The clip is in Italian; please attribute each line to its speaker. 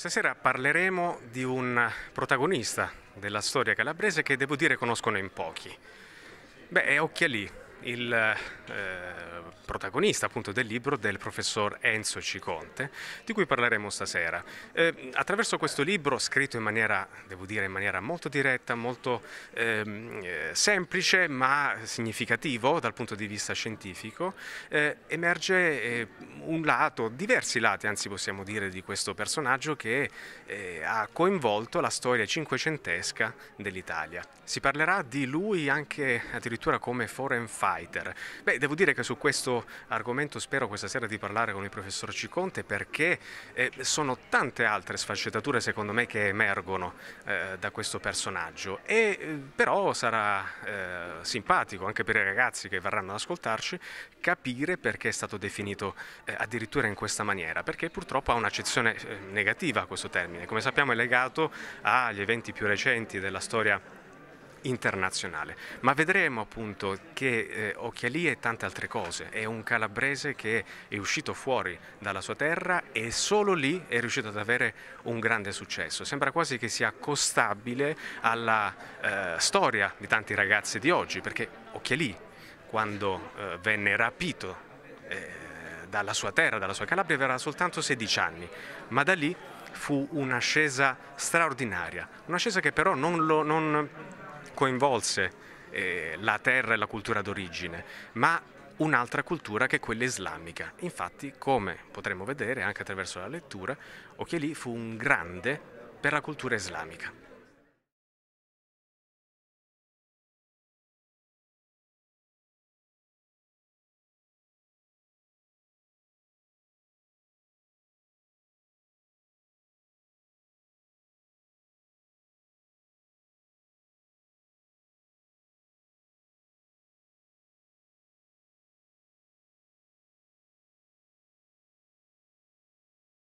Speaker 1: Questa sera parleremo di un protagonista della storia
Speaker 2: calabrese che devo dire conoscono in pochi. Beh, è Occhialì, il eh, protagonista appunto del libro del professor Enzo Ciconte, di cui parleremo stasera. Eh, attraverso questo libro, scritto in maniera, devo dire, in maniera molto diretta, molto ehm, eh, semplice ma significativo dal punto di vista scientifico, eh, emerge eh, un lato, diversi lati anzi possiamo dire, di questo personaggio che eh, ha coinvolto la storia cinquecentesca dell'Italia. Si parlerà di lui anche addirittura come foreign fighter, fighter. Beh, devo dire che su questo argomento spero questa sera di parlare con il professor Ciconte perché eh, sono tante altre sfaccettature secondo me che emergono eh, da questo personaggio e eh, però sarà eh, simpatico anche per i ragazzi che verranno ad ascoltarci capire perché è stato definito eh, addirittura in questa maniera, perché purtroppo ha un'accezione eh, negativa a questo termine, come sappiamo è legato agli eventi più recenti della storia internazionale. Ma vedremo appunto che eh, Occhiali è tante altre cose, è un calabrese che è uscito fuori dalla sua terra e solo lì è riuscito ad avere un grande successo. Sembra quasi che sia costabile alla eh, storia di tanti ragazzi di oggi, perché Occhialì quando eh, venne rapito eh, dalla sua terra, dalla sua Calabria, aveva soltanto 16 anni, ma da lì fu un'ascesa straordinaria, un'ascesa che però non, lo, non coinvolse eh, la terra e la cultura d'origine, ma un'altra cultura che è quella islamica. Infatti, come potremo vedere anche attraverso la lettura,
Speaker 1: Occhiali fu un grande per la cultura islamica.